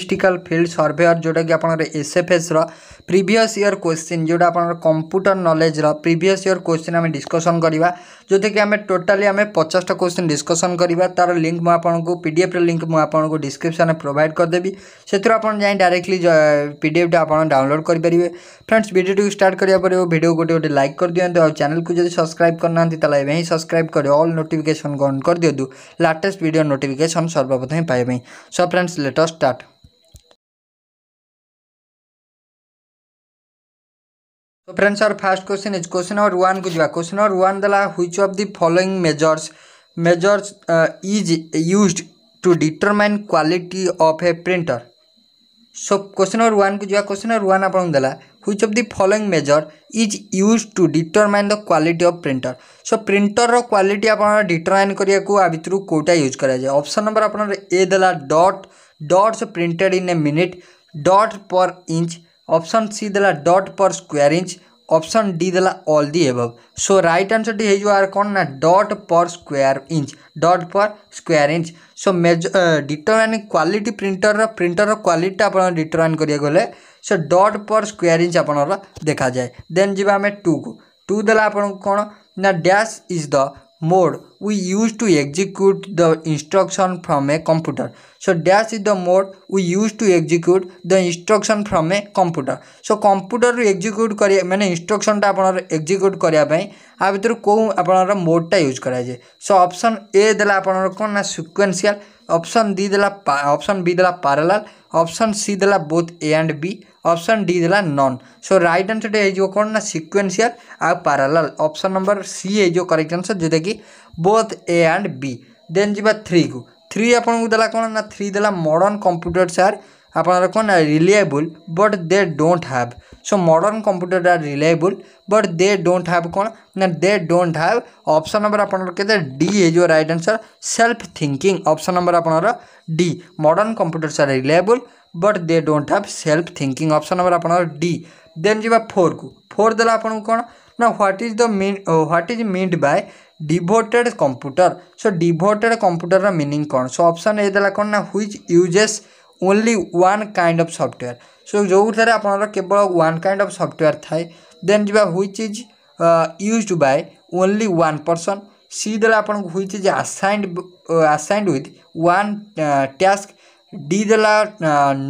Statistical field surveyor जोटा कि आप S F S previous year question जो computer knowledge previous year question आम डिस्कसन करवा जो कि आम टोटाली आम पचासटा क्वेश्चन डिस्कसन करवा तार लिंक मुझको पी डी एफ रिंक मुझक डिस्क्रिप्सन प्रोभाइड करदेवी से डायरेक्टली पी डी एफ टा डाउनलोड करेंगे फ्रेंड्स भिडियो स्टार्ट करा पड़े भिड गोटे गोटे लाइक कर दिखाते और चैनल को जब सब्सक्राइब करना तब ही सब्सक्राइब कर अल् नोटिकेसन अन् कर दिखुद लाटेस्ट भिडियो नोटिकेसन सर्वप्रथम पाइबाई सो फ्रेंड्स लेटेस्ट स्टार्ट तो फ्रेंड्स और first question is question number one को जी क्वेश्चन नंबर वन दला which of the following measures measures is use to determine quality of a printer so question number one को जी question number one आपको देला which of the following measure is use to determine the quality of printer so printer रो quality आपन determine करने को आ भितर कौटा use कराए जाए ऑप्शन नंबर आपन देला dot dots printed in a minute dot per inch option C दिला dot per square inch option D दिला all the above so right answer टी हो कौन ना dot per square inch dot per square inch so मेज determine quality printer printer quality आप determine कराया so dot per square inch आपणर देखा जाए देन जी आम टू को टू देला आपको कौन ना dash is the mode we use to execute the instruction from a computer. So dash is the mode we use to execute the instruction from a computer. So computer ru execute करिया मैंने instruction टा अपना execute करिया भाई आप इधर को अपना mode टा use करा जे. So option A दला अपना कौन ना sequential, option D दला option B दला parallel, option C दला both A and B. Option D देला नन सो रईट आंसर टे कौन ना सिक्वेन्सीआल आ पारालाल ऑप्शन नंबर सी ए करेक्ट आंसर जोटा कि ବୋଥ୍ ଏ ଆଣ୍ଡ ବି ଦେନ୍ ଯିବା ଥ୍ରୀକୁ ଥ୍ରୀ ଆପଣଙ୍କୁ ଦେଲା କ'ଣ ନା ଥ୍ରୀ ଦେଲା ମଡ଼ର୍ଣ୍ଣ କମ୍ପ୍ୟୁଟର ସାର୍ ଆପଣଙ୍କର କ'ଣ ନା reliable but they don't have so modern computer are reliable but they don't have କ'ଣ ନା they don't have option number ଆପଣଙ୍କର କେତେ ଡି ହେଇଯିବ right answer self thinking option number ଆପଣଙ୍କର D modern computers are reliable but they don't have self thinking option number ଆପଣଙ୍କର D then ଯିବା ଫୋର୍କୁ four ଦେଲା ଆପଣଙ୍କୁ କ'ଣ ନା what is the mean what is meant by devoted computer so devoted computer ର meaning କ'ଣ so option a ଦେଲା କ'ଣ ନା which uses only one kind of software so ଯେଉଁଥିରେ ଆପଣଙ୍କର କେବଳ one kind of software ଥାଏ ଦେନ୍ ଯିବା which is uh, used by only one person C ଦେଲା ଆପଣଙ୍କୁ which is assigned uh, assigned with one uh, task D देला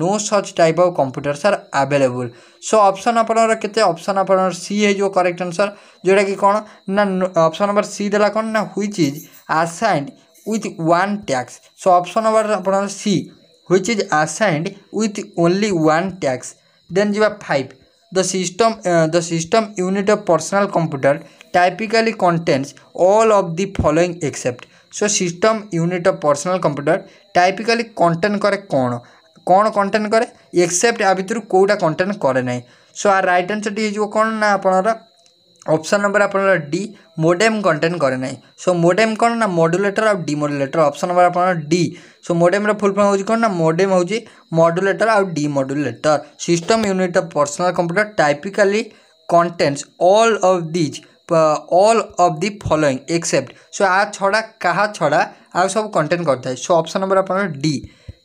no such type of computers are available so option ଆପଣଙ୍କର କେତେ option ଆପଣଙ୍କର C ହେଇଯିବ correct answer ଯେଉଁଟାକି କ'ଣ ନା ଅପସନ୍ ନମ୍ବର ସି ଦେଲା କ'ଣ ନା which is assigned with one ଟ୍ୟାକ୍ସ ସୋ ଅପସନ୍ ନମ୍ବର ଆପଣଙ୍କର C which is assigned with only one ଟ୍ୟାକ୍ସ ଦେନ୍ ଯିବା five the system uh, the system unit of personal computer typically contains all of the following except so system unit of personal computer typically contain করে কোন কোন content করে except ଆ ଭିତରୁ କେଉଁଟା contain କରେ ନାହିଁ ସୋ ଆ ରାଇଟ୍ ଆନ୍ସର୍ଟି ହେଇଯିବ କ'ଣ ନା ଆପଣଙ୍କର ଅପସନ୍ ନମ୍ବର ଆପଣଙ୍କର ଡି ମୋଡେମ୍ କଣ୍ଟେନ୍ କରେ ନାହିଁ ସୋ ମୋଡେମ୍ କ'ଣ ନା ମଡୁଲେଟର୍ ଆଉ ଡିମଡୁଲେଟର୍ ଅପସନ୍ ନମ୍ବର ଆପଣଙ୍କର ଡି ସୋ ମୋଡେମ୍ର ଫୁଲ୍ ଫର୍ମ ହେଉଛି କ'ଣ ନା ମୋଡେମ୍ ହେଉଛି ମଡୁଲେଟର୍ ଆଉ demodulator system unit of personal computer typically contains all of these all of the following except so আ ছড়া কাহা ছড়া আর সব কন্টেন্ট করতে হয় সো অপশন নম্বর আপনার ডি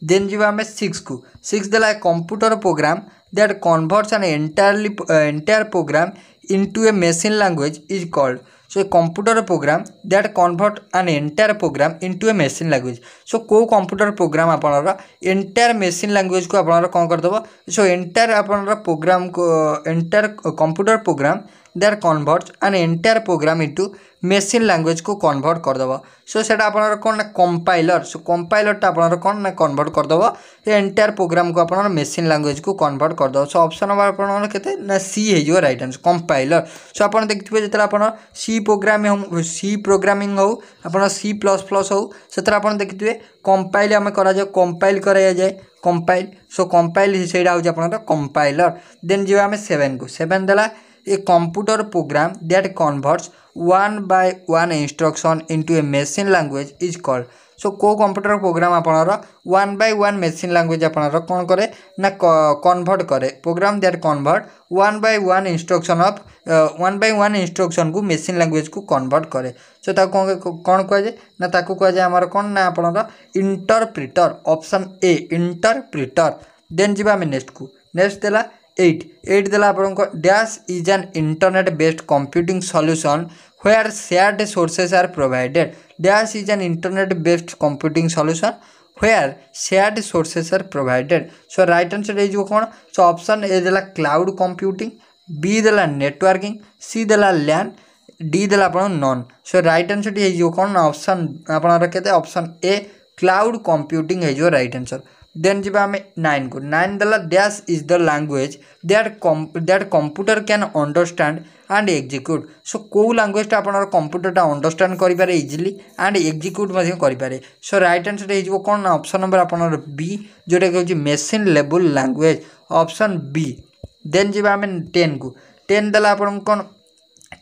देन जी आम सिक्स को सिक्स देला computer program that converts an entirely entire program into a machine language is called so a computer program that convert an entire program into a machine language so को computer program आपनर entire machine language को आपनर कौन करदेव so entire आपनर program को entire computer program that converts an entire program into machine ল্যাঙ্গুয়েজକୁ convert କରିଦେବ ସୋ ସେଇଟା ଆପଣଙ୍କର କ'ଣ ନା କମ୍ପାଇଲର ସୋ କମ୍ପାଇଲରଟା ଆପଣଙ୍କର କ'ଣ ନା କନଭର୍ଟ କରିଦେବ ଏ ଏଣ୍ଟାୟାର ପ୍ରୋଗ୍ରାମକୁ ଆପଣଙ୍କର ମେସିନ୍ ଲ୍ୟାଙ୍ଗୁଏଜକୁ କନଭର୍ଟ କରିଦେବ ସୋ ଅପସନ୍ ହେବ ଆପଣଙ୍କର କେତେ ନା ସି ହେଇଯିବ ରାଇଟ୍ ଆନ୍ସର କମ୍ପାଇଲର ସୋ ଆପଣ ଦେଖିଥିବେ ଯେତେବେଳେ ଆପଣ ସି ପ୍ରୋଗ୍ରାମିଂ ସି ପ୍ରୋଗ୍ରାମିଂ ହେଉ ଆପଣ ସି ପ୍ଲସ୍ ପ୍ଲସ୍ ହେଉ ସେଥିରେ ଆପଣ ଦେଖିଥିବେ କମ୍ପାଇଲ୍ ଆମେ କରାଯାଏ କମ୍ପାଇଲ୍ କରାଯାଏ କମ୍ପାଇଲ୍ ସୋ କମ୍ପାଇଲ୍ ସେଇଟା ହେଉଛି ଆପଣଙ୍କର କମ୍ପାଇଲର ଦେନ୍ ଯିବା ଆମେ ସେଭେନ୍କୁ ସେଭେନ୍ ଦେଲା a computer program that converts one by one instruction into a machine language is called so କେଉଁ କମ୍ପ୍ୟୁଟର ପ୍ରୋଗ୍ରାମ୍ ଆପଣଙ୍କର one by one machine language ଆପଣଙ୍କର କ'ଣ କରେ ନା କନଭର୍ଟ କରେ program that convert one by one instruction of one by one ଇନଷ୍ଟ୍ରକ୍ସନ୍କୁ machine ଲାଙ୍ଗୁଏଜ୍କୁ convert କରେ ସୋ ତାକୁ କ'ଣ କ'ଣ କୁହାଯାଏ ନା ତାକୁ କୁହାଯାଏ ଆମର କ'ଣ ନା ଆପଣଙ୍କର ଇଣ୍ଟରପ୍ରିଟର୍ ଅପସନ୍ ଏ ଇଣ୍ଟରପ୍ରିଟର୍ ଦେନ୍ ଯିବା ଆମେ ନେକ୍ସଟକୁ ନେକ୍ସଟ ଦେଲା এইট এইট দেলা আপনার dash is an internet based computing solution where shared sources are provided dash is an internet based computing solution where shared sources are provided so right answer হয়ে কোণ so option A দেলা cloud computing B দেলা networking C দেলা LAN D দেলা আপনার none so right আনসরটি হয়ে কোণ option আপনার কেতে অপশন এ ক্লাউড কম্পিউটিং হয়ে right answer then jiba ame 9 ko 9 dala dash is the language that com that computer can understand and execute so ko language ta apanar computer ta understand kari pare easily and execute madhya kari pare so right answer he jibo kon option number apanar b jota ke hoji machine level language option b then jiba ame 10 ko 10 dala apan kon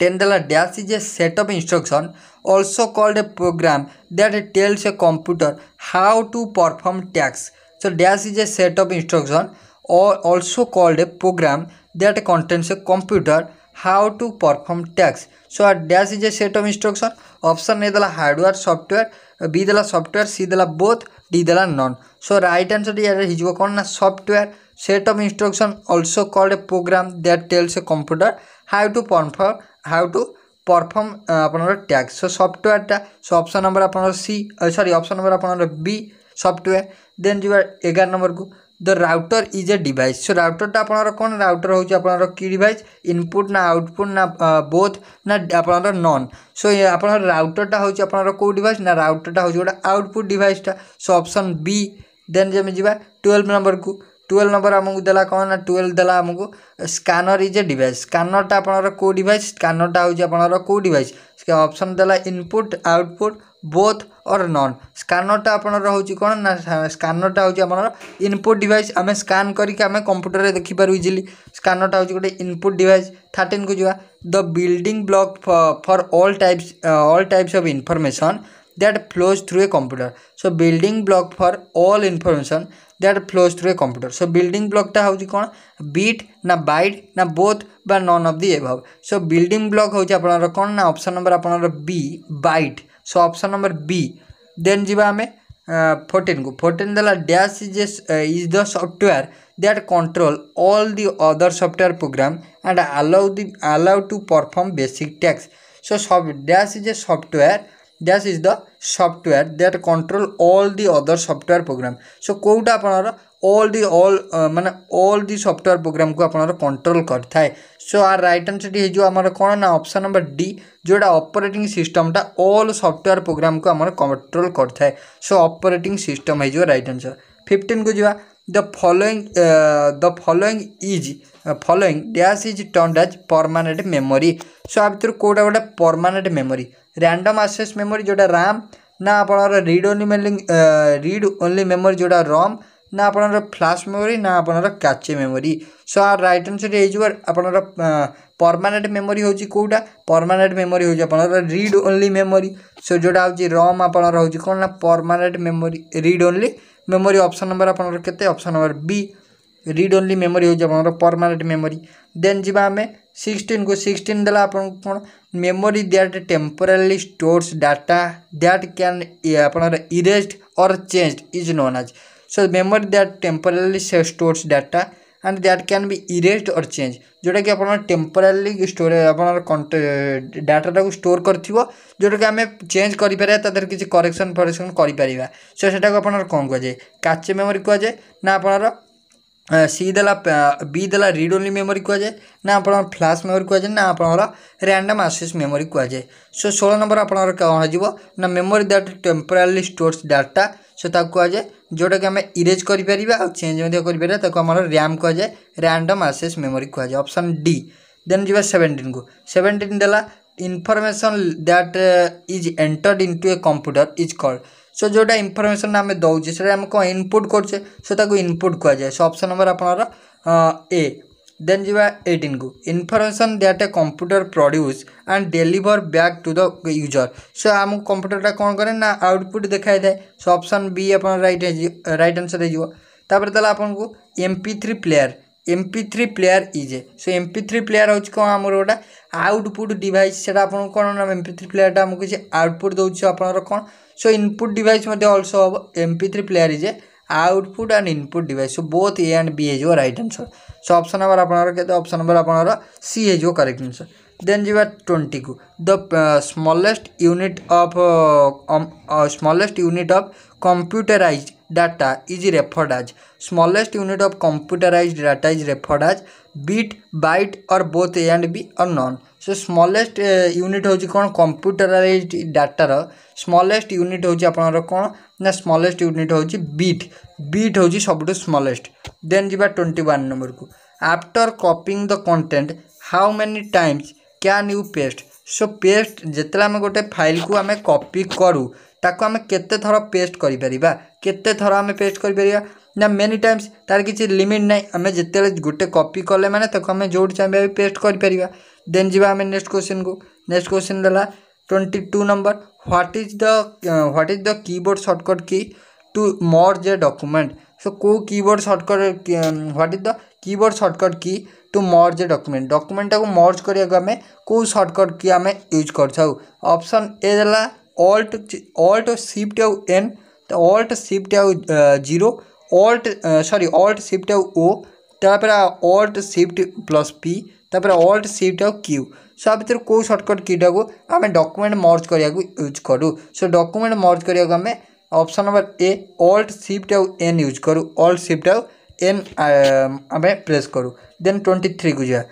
10 dala dash is a set of instruction also called a program that tells a computer how to perform tasks So dash is a set of instruction or also called a program that contains a computer how to perform tasks. So a dash is a set of instruction. Option A दला hardware software, B दला software, C दला both, D दला none. So right answer यार हिजो कौन ना software set of instruction also called a program that tells a computer how to perform how to perform আপনার ট্যাক্স সো সফটওয়্যারটা সো অপশন নম্বর আপনার সি সরি অপশন নম্বর আপনার বি सफ्टवेयर देन जी एगार नंबर को the router is a device so router तो आपर कौन राउटर हूँ आप डिवाइस इनपुट ना आउटपुट ना बोथ ना आप नन सो आप राउटरटा हूँ आपर कौ डिवाइस ना राउटरटा हूँ गोटे आउटपुट डिवाइसटा सो अपसन बी देन जमी जा ट्वेल्व नंबर को ट्वेल्व नंबर आमको देला कौन ना ट्वेल्व देला आमको स्कानर इज ए डिवाइस स्कानरटा आपर कौ डिवाइस स्कानरटा हूँ आपर कौ डिवाइस अप्सन देला input output both or none ସ୍କାନରଟା ଆପଣଙ୍କର ହେଉଛି କ'ଣ ନା ସ୍କାନରଟା ହେଉଛି ଆମର ଇନପୁଟ୍ ଡିଭାଇସ୍ ଆମେ ସ୍କାନ୍ କରିକି ଆମେ କମ୍ପ୍ୟୁଟରରେ ଦେଖିପାରୁ ଇଜିଲି ସ୍କାନରଟା ହେଉଛି ଗୋଟେ ଇନପୁଟ୍ ଡିଭାଇସ୍ ଥାର୍ଟିନ୍କୁ ଯିବା the building block for all types all types of information that flows through a computer so building block for all information that flows through a computer so building ବ୍ଲକ୍ଟା ହେଉଛି କ'ଣ bit ନା byte ନା both ବା none of the above so building block ହେଉଛି ଆପଣଙ୍କର କ'ଣ ନା ଅପସନ୍ ନମ୍ବର ଆପଣଙ୍କର B byte so option number B then जी आम फोर्टेन को फोर्टेन देला dash is is the software that control all the other software program and allow the allow to perform basic टैक्स so sub dash is a software dash is the software that control all the other software program so কোটা আপনার all the all माने all the software program को आप control करता है so आर right answer टी जो कौन ना ऑप्शन नंबर डी जोटा ऑपरेटिंग टा ऑल सॉफ्टवेयर प्रोग्राम को आम कंट्रोल करता है सो ऑपरेटिंग सिस्टम हो रईट आंसर फिफ्टीन को जी the following the following is following dash is turn as permanent memory so आप कौटा गोटे permanent memory random access memory जोटा राम ना आप read only memory read only memory जोटा रम ना आप फ्लाश मेमोरी ना आपर कैचे मेमोरी सो आ रईट आनसर ये आपर परमानेंट मेमोरी हूँ कौटा परमानेंट मेमोरी हूँ आप रीड ओनली मेमोरी सो जोटा हूँ रम आपर हो कौन ना permanent memory read only memory option number आपर के option number B read only memory हूँ आप परमानेंट मेमोरी देन जीवा आम सिक्सटन को सिक्सटन दे कौन memory that temporarily stores data that क्या आपर इरेज और change is known as so memory that temporarily stores data and that can be erased और चेंज जोटा कि आप टेम्पोरारी स्टोर आप डाटा टाक स्टोर कर जोटा कि आम चेंज कर तरह किसी करेक्शन फरेक्शन कर सो से कौन कहुए काचे मेमोरी कहुए ना आप सी देला बी दे रिड ओनली मेमोरी कहुए ना आप फ्लाश मेमोरी कहुए ना आप रैंडम आसीस मेमोरी कहुए सो षोल नंबर आप memory that temporary stores data so ତାକୁ କୁହାଯାଏ ଯେଉଁଟାକି ଆମେ ଇରେଜ୍ କରିପାରିବା ଆଉ ଚେଞ୍ଜ ମଧ୍ୟ କରିପାରିବା ତାକୁ ଆମର ର୍ୟାମ୍ କୁହାଯାଏ ର୍ୟାଣ୍ଡମ୍ ଆସେସ୍ ମେମୋରି କୁହାଯାଏ ଅପସନ୍ ଡି ଦେନ୍ ଯିବା ସେଭେଣ୍ଟିନ୍କୁ ସେଭେଣ୍ଟିନ୍ ଦେଲା information that is entered into a computer is called so ଯେଉଁଟା ଇନଫର୍ମେସନ୍ ଆମେ ଦେଉଛେ ସେଇଟା ଆମେ କ'ଣ ଇନପୁଟ୍ କରୁଛେ ସୋ ତାକୁ ଇନପୁଟ୍ କୁହାଯାଏ ସୋ ଅପସନ୍ ନମ୍ବର ଆପଣଙ୍କର A then you are 18 go information that a computer produce and deliver back to the user so am computer ta kon kare na output dekhai dae so option b apan right right answer he jibo tapare dala apan ko mp3 player mp3 player is a so mp3 player hoch kon amar oda output device seta apan kon na mp3 player ta amku kichi output douchi apan kon so input device madhe also mp3 player is a output and input device so both a and b is your right answer so option number आप option number आप C हो correct answer then जावा twenty को the smallest unit of smallest unit of computerized data is referred as smallest unit of computerized data is referred as bit byte or both and B or none so smallest unit हूँ कौन computerise डाटार smallest unit हूँ आप कौन ना smallest unit हूँ bit bit ହେଉଛି ସବୁଠୁ smallest then ଯିବା ଟ୍ୱେଣ୍ଟି ୱାନ୍ ନମ୍ବରକୁ after copying the content how many times can you paste so paste ଯେତେବେଳେ ଆମେ ଗୋଟେ ଫାଇଲ୍କୁ ଆମେ କପି କରୁ ତାକୁ ଆମେ କେତେ ଥର ପେଷ୍ଟ କରିପାରିବା କେତେ ଥର ଆମେ ପେଷ୍ଟ କରିପାରିବା ନା ମେନି ଟାଇମ୍ସ ତାର କିଛି ଲିମିଟ୍ ନାହିଁ ଆମେ ଯେତେବେଳେ ଗୋଟେ କପି କଲେ ମାନେ ତାକୁ ଆମେ ଯେଉଁଠି ଚାହିଁବା ପେଷ୍ଟ କରିପାରିବା ଦେନ୍ ଯିବା ଆମେ ନେକ୍ସଟ କୋଶ୍ଚିନ୍କୁ ନେକ୍ସଟ କୋଶ୍ଚିନ୍ ଦେଲା twenty two number what is the what is the keyboard shortcut key to merge जे डॉक्यूमेंट सो को keyboard shortcut what is the keyboard shortcut key to merge a document डक्यूमेंटा को merge करने को shortcut key आम use करपसन A देला Alt Alt shift आउ एन तो अल्ट सीफ्ट आउ जीरो अल्ट सरी अल्ट सीफ्ट आउ ओ तापर अल्ट सीफ्ट प्लस पी तापर अल्ट सीफ्ट आउ क्यू सो आ भर कौ सर्टकट की आम डक्यूमेंट मर्ज करने को यूज करूँ सो डक्यूमेंट मर्ज करने को option number A Alt shift आउ एन यूज करूँ ऑल्ट शिफ्ट आउ एन आम प्रेस करूँ देन ट्वेंटी थ्री को जा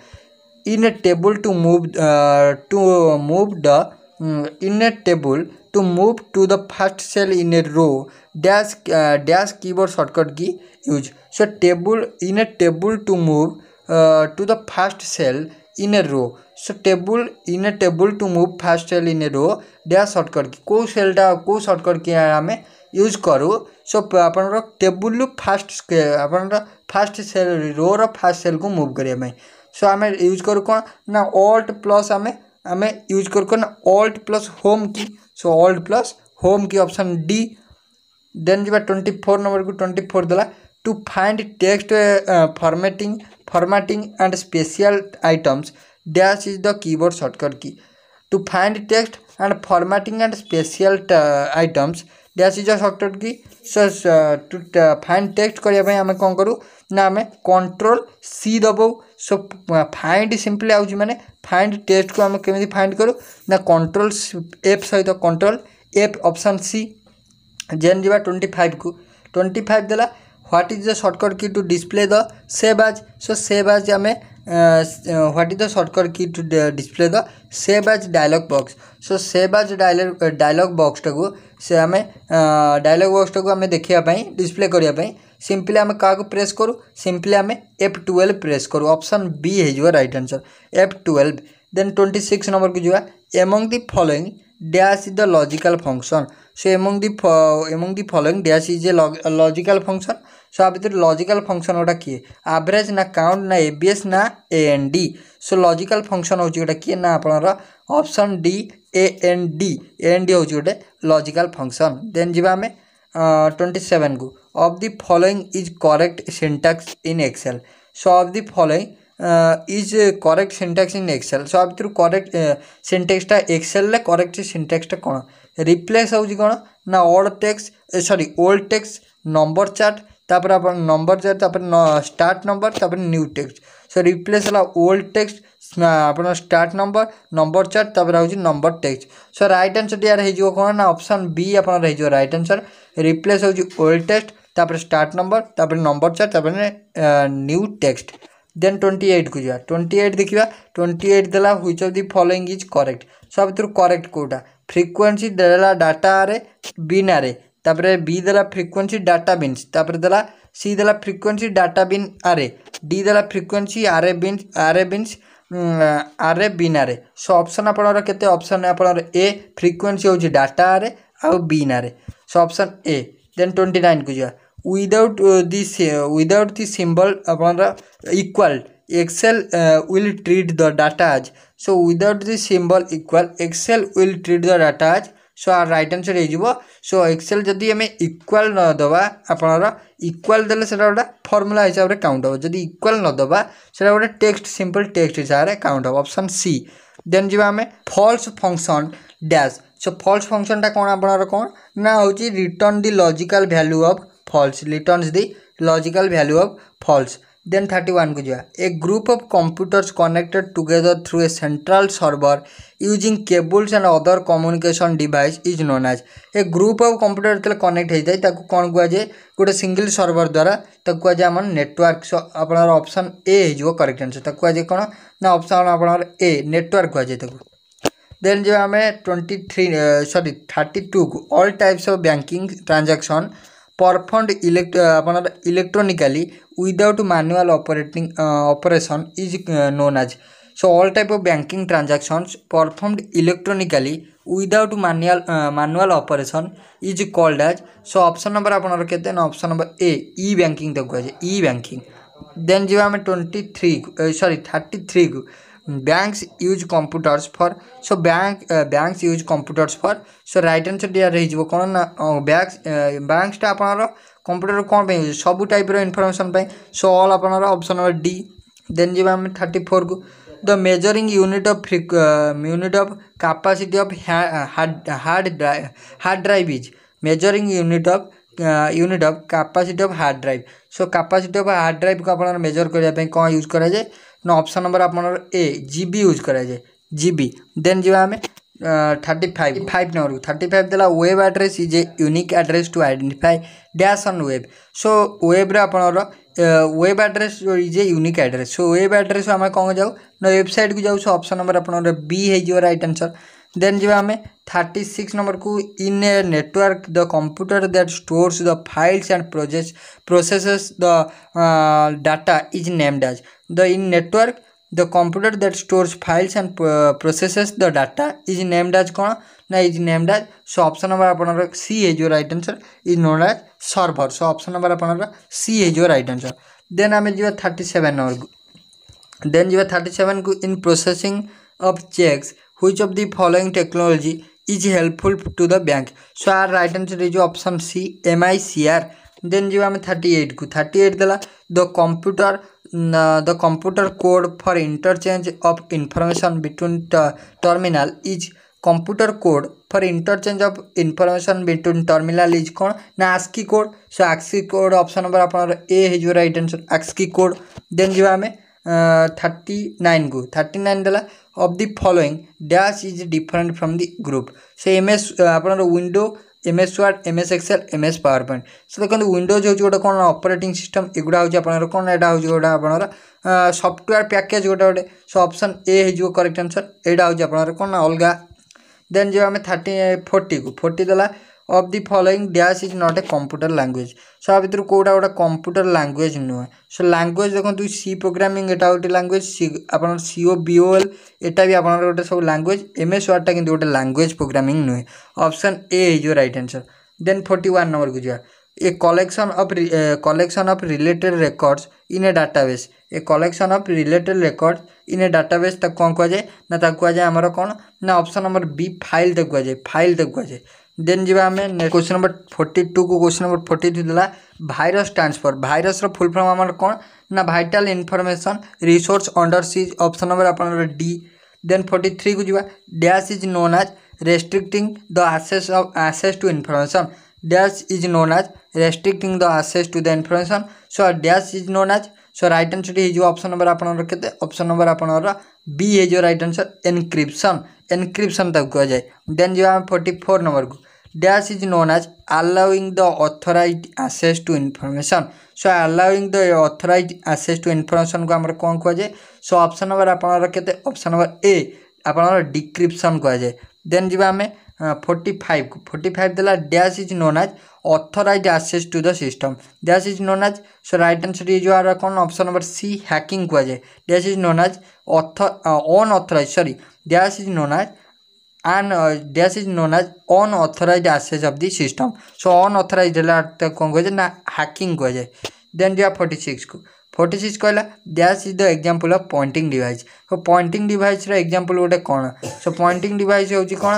in a table to move to move the in a table to move to the first cell in a row dash dash keyboard shortcut key use so table in a table to move to the first cell a row so table in a table to to first cell in a row they shortcut key कौ सेलटा कौ shortcut key आम use करू so आप table first आप first cell row row first cell को move करने so आम use करू कौन ना अल्ट प्लस आम आम यूज करू कौन alt plus home key so alt plus home key option D then जी ट्वेंटी फोर नंबर को ट्वेंटी फोर देला to find text formatting formatting and special items dash is the keyboard shortcut key to find text and formatting and special items dash is the shortcut key so to find text करने आम कौन करूँ ना आम control C दब so find simply आज मैंने find text को आम के फाइंड करूँ ना कंट्रोल एफ सहित control F option C then जावा ट्वेंटी फाइव को ट्वेंटी फाइव देला what is the shortcut key to display the save as so save as आम what is the shortcut key to display the save as dialog box so save as dialog dialog बक्सटा को आम dialogue बक्सटा को आम देखापी display करवाई simply आम क्या प्रेस करू सिंपली आम एफ ट्वेल्व प्रेस करू अप्सन बी हो right answer F twelve then twenty six number को जी among the following dash is the logical function so among the among the following dash is a logical function so আর ভিতরে logical function ওটা কি ना না ना না এবিএস না AND so logical function হচ্ছে ওটা কি না আপনার option D AND AND হচ্ছে গোটে লজিক্যাল ফংশন দেন যা আমি ट्वेंटी सेवेन को of the following is correct syntax in Excel so of the following is correct syntax in Excel so आप करेक्ट सिंटैक्सटा एक्सएल करेक्ट सिंटैक्सटा कौन replace हूँ ना old text sorry old text number chars ତାପରେ ଆପଣ number ଚାରି ତାପରେ ଷ୍ଟାର୍ଟ ନମ୍ବର ତାପରେ ନ୍ୟୁ ଟେକ୍ସଟ ସୋ ରିପ୍ଲେସ୍ ହେଲା ଓଲ୍ଡ ଟେକ୍ସଟ ଆପଣ ଷ୍ଟାର୍ଟ ନମ୍ବର ନମ୍ବର ଚାରି ତାପରେ ହେଉଛି ନମ୍ବର ଟେକ୍ସଟ ସୋ ରାଇଟ୍ ଆନ୍ସରଟି ୟାର ହେଇଯିବ କ'ଣ ନା ଅପସନ୍ ବି ଆପଣଙ୍କର ହେଇଯିବ ରାଇଟ୍ ଆନ୍ସର ରିପ୍ଲେସ୍ ହେଉଛି ଓଲ୍ଡ ଟେକ୍ସଟ ତାପରେ ଷ୍ଟାର୍ଟ ନମ୍ବର ତାପରେ ନମ୍ବର ଚାରି ତାପରେ ନ୍ୟୁ ଟେକ୍ସଟ ଦେନ୍ ଟ୍ୱେଣ୍ଟି ଏଇଟ୍କୁ ଯିବା ଟ୍ୱେଣ୍ଟି ଏଇଟ୍ ଦେଖିବା ଟ୍ୱେଣ୍ଟି ଏଇଟ୍ ଦେଲା which of the following is correct ସବୁଥିରୁ କରେକ୍ଟ କେଉଁଟା ଫ୍ରିକ୍ୱେନ୍ସି ଦେଲା ଡାଟା ଆରେ ବିନ୍ ଆରେ तापर बी देला फ्रिक्वेन्सी डाटा बीन्स देला सी देला frequency data bin array D देला frequency array bins array bins array bin array so option आपते अपसन आप ए फ्रिक्वेन्सी हूँ डाटा आरे आउ bin array so option A then twenty nine को जी without the without the symbol आप equal Excel will treat the data as so without the symbol equal Excel will treat the data as so आ right answer हो सो Excel जदि आम equal नदा आपनर equal देखा गोटे formula हिसाब से काउंट हे जब इक्वाल नदा सीटा गोटे टेक्सट सिंपल टेक्सट हिसाब से काउंट हे अपसन सी देन जी आम false function dash so false फंक्शनटा कौन आपर कौन ना हूँ return the logical value of false return the logical value of false then thirty one को जा a group of computers connected together through a central server using cables and other communication device is known as a group of computer जो connect होता है कौन कहुए गोटे single server द्वारा कहुए आम network आप अप्सन ए हो करेक्ट आंसर कहुए कौन ना अपसन आप ए नेटवर्क कह जाए देन जो आम twenty three sorry thirty two को all types of banking transaction performed elect আপনার electronically without manual operating uh, operation is uh, known as so all type of banking transactions performed electronically without manual uh, manual operation is called as so option number আপনার কেতে না option number a e banking তাকে e banking দেন যা আমি 23 sorry 33 কু banks use computers for so bank uh, banks use computers for so right answer दिया रही कौन banks banks टा आपनार कंप्यूटर कौन पे यूज सब टाइप रो इनफॉरमेशन पे सो ऑल आपनार ऑप्शन नंबर डी देन जी हम 34 को the measuring unit of unit of capacity of hard hard hard drive is measuring unit of unit of capacity of hard drive so capacity of hard drive को आप major करने कौन use कराए ना option number आप जि use कराए जि दे जामें थर्टी फाइव फाइव नंबर को थर्टी फाइव देला web address is a unique address to identify dash an web so वेब्रे आप web address is a unique address so web address आम कौन जाऊ ना वेबसाइट को जाऊ सो अप्सन नंबर आप हो रईट आनसर देन जी आम थर्टी सिक्स नंबर को in a network the computer that stores the files and process process the data is named as the in network the computer that stores files and process the data is named as कौन ना is named as so option number आप C है जो right answer is known as server so option number आप C है जो right answer then आम जी थर्टी सेवेन नंबर को देन जी थर्टी सेवेन को in processing of checks which of the following technology is helpful to the bank so our right answer is option c micr then jiba ame 38 ku 38 dela the computer uh, the computer code for interchange of information between terminal is computer code for interchange of information between terminal is कौन ना ASCII code so ASCII code option number आप A जो right answer ASCII code then जी आम thirty নাইনକୁ thirty nine ଦେଲା of the following dash is different from the group ସେ MS ଆପଣଙ୍କର window MS Word MS Excel MS PowerPoint ସେ ଦେଖନ୍ତୁ ୱିଣ୍ଡୋଜ୍ ହେଉଛି ଗୋଟେ କ'ଣ ଅପରେଟିଂ ସିଷ୍ଟମ୍ ଏଗୁଡ଼ା ହେଉଛି ଆପଣଙ୍କର କ'ଣ ଏଇଟା ହେଉଛି ଗୋଟେ ଆପଣଙ୍କର ସଫ୍ଟୱେୟାର ପ୍ୟାକେଜ୍ ଗୋଟେ ଗୋଟେ ସୋ ଅପସନ୍ ଏ ହେଇଯିବ କରେକ୍ଟ ଆନ୍ସର୍ ଏଇଟା ହେଉଛି ଆପଣଙ୍କର କ'ଣ ଅଲଗା ଦେନ୍ ଯେଉଁ ଆମେ ଥାର୍ଟି ଫୋର୍ଟିକୁ ଫୋର୍ଟି ଦେଲା of the following dash is not a computer language so ଆ ଭିତରୁ କେଉଁଟା ଗୋଟେ କମ୍ପ୍ୟୁଟର ଲାଙ୍ଗୁଏଜ୍ ନୁହେଁ ସୋ ଲାଙ୍ଗୁଏଜ୍ ଦେଖନ୍ତୁ ସି ପ୍ରୋଗ୍ରାମିଂ ଏଇଟା ଗୋଟେ ଲାଙ୍ଗୁଏଜ୍ ସି ଆପଣଙ୍କର ଓ ଏଲ୍ ଏଇଟା ବି ଆପଣଙ୍କର ଗୋଟେ ସବୁ ଲାଙ୍ଗୁଏଜ୍ ଏମ୍ ଏସ୍ ୱାର୍ଡ଼ଟା କିନ୍ତୁ ଗୋଟେ ଲାଙ୍ଗୁଏଜ୍ ପ୍ରୋଗ୍ରାମିଂ ନୁହେଁ ଅପସନ୍ ଏ ହେଇଯିବ right answer then forty one ନମ୍ବରକୁ ଯିବା a collection of uh, collection of related records in a database a collection of related records in a database ତାକୁ କ'ଣ କୁହାଯାଏ ନା ତାକୁ କୁହାଯାଏ ଆମର କ'ଣ ନା ଅପସନ୍ ନମ୍ବର ବି ଫାଇଲ୍ ତାକୁ କୁହାଯାଏ ଫାଇଲ୍ ତାକୁ କୁହାଯାଏ ଦେନ୍ ଯିବା ଆମେ କ୍ୱେଶ୍ଚନ୍ ନମ୍ବର ଫୋର୍ଟି ଟୁକୁ କ୍ୱେଶ୍ଚନ୍ ନମ୍ବର ଫୋର୍ଟି ଟୁ ଦେଲା ଭାଇରସ୍ ଟ୍ରାନ୍ସଫର୍ ଭାଇରସ୍ର ଫୁଲ୍ ଫର୍ମ ଆମର କ'ଣ ନା vital information resource under siege option number ଆପଣଙ୍କର ଡି ଦେନ୍ ଫୋର୍ଟି ଥ୍ରୀକୁ ଯିବା dash is known as restricting the access of access to information dash is known as restricting the access to the information so dash is known as so right answer टी जो option number आपनर केते option number आपनर B हे जो right answer encryption encryption तब कह जाए then जो हम 44 नंबर को dash is known as allowing the authorized access to information so allowing the authorized access to information को हमर कौन कह जाए so option number आपनर केते option number ए आपनर decryption कह जाए then जो हमें ফোর্টি ফাইভ ফোর্টি ফাইভ দিলা dash is known as authorize access to the system dash is known as so right answer is আর কোন অপশন নম্বর সি হ্যাকিং কুয়াযায় dash is known as auth un authorize sorry dash is known as dash and uh, this is known as unauthorized access of the system so unauthorized ହେଲା କ'ଣ କୁହାଯାଏ ନା hacking দেন ଦେନ୍ ଯିବା six কু forty six କହିଲା dash is the example of pointing device so pointing ଡିଭାଇସ୍ର example ଗୋଟେ କ'ଣ ସୋ ପଏଣ୍ଟିଂ ଡିଭାଇସ୍ ହେଉଛି କ'ଣ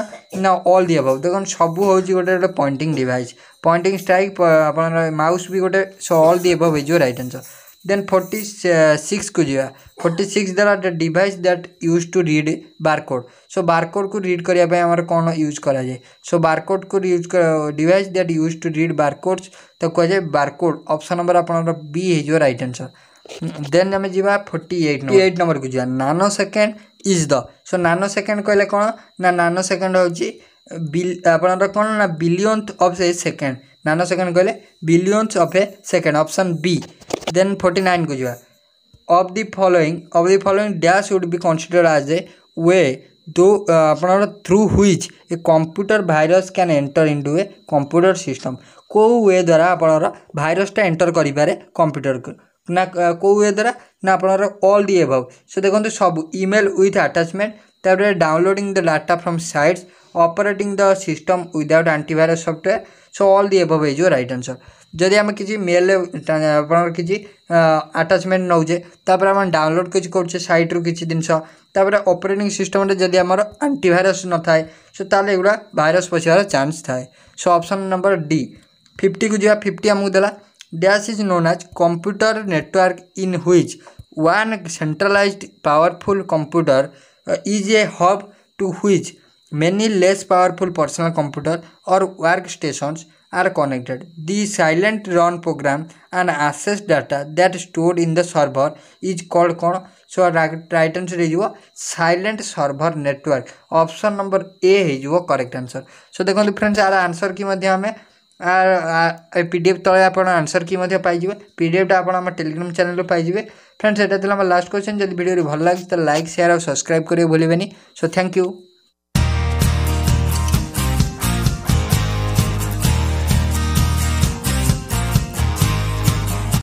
ନା ଅଲ୍ ଦି ଅଭାବ ଦେଖନ୍ତୁ ସବୁ ହେଉଛି ଗୋଟେ ଗୋଟେ ପଏଣ୍ଟିଂ ଡିଭାଇସ୍ ପଏଣ୍ଟିଂ ଷ୍ଟ୍ରାଇକ୍ ଆପଣଙ୍କର ମାଉସ୍ ବି ଗୋଟେ so all the above is right answer then 46 ସିକ୍ସକୁ ଯିବା forty six the device that use to read barcode so barcode को रीड करने आम कौन यूज कराए सो बारकोड को use device that use to read barcodes तो कहुए बारकोड ऑप्शन नंबर आपंकर बी हो रईट ଦେନ୍ ଆମେ ଯିବା forty eight eight number eight নম্বরকে যা নানো nanosecond is the so nanosecond কহিলে কোণ না নানো সেকেন্ড ଆପଣଙ୍କର କ'ଣ ନା billionth of a second nanosecond କହିଲେ billions of a second option B then forty ନାଇନ୍କୁ ଯିବା of the following of the following dash would be consider as a way though ଆପଣଙ୍କର through which a computer virus can enter into a computer system କେଉଁ way ଦ୍ୱାରା ଆପଣଙ୍କର ଭାଇରସ୍ଟା enter କରିପାରେ କମ୍ପ୍ୟୁଟରକୁ ନା କେଉଁ way ଦ୍ୱାରା ନା ଆପଣଙ୍କର ଅଲ୍ ଦି ଏଭବ୍ ସୋ ଦେଖନ୍ତୁ ସବୁ ଇମେଲ୍ ୱିଥ୍ ଆଟାଚମେଣ୍ଟ ତାପରେ downloading the data from sites operating the system without antivirus software so all the above हो रईट आंसर जब आम किसी मेल आप किसी आटाचमेंट नौजे आम डाउनलोड किसी करे सैट्रु किसी जिनस अपरेटिंग सिस्टम जदि आम आंटीभरस न था सो तुरा भाईरस पशार चान्स थाए so option number D fifty को जी फिफ्टी आमको दे dash is known as computer network in which one centralized powerful computer is a hub to which many less powerful personal computer or workstations are connected. The silent run program and access data that stored in the server is called con. So right answer is silent server network. Option number A is correct answer. So देखो friends यार answer की मध्य हमें PDF तले आप answer की पाइबे पीडीएफटा आप टेलीग्राम चैनल पाइबे फ्रेंड्स यहाँ लास्ट क्वेश्चन जब भिडियो भल लगे तो लाइक सेयार और सब्सक्राइब करेंगे भूलें सो थैंक यू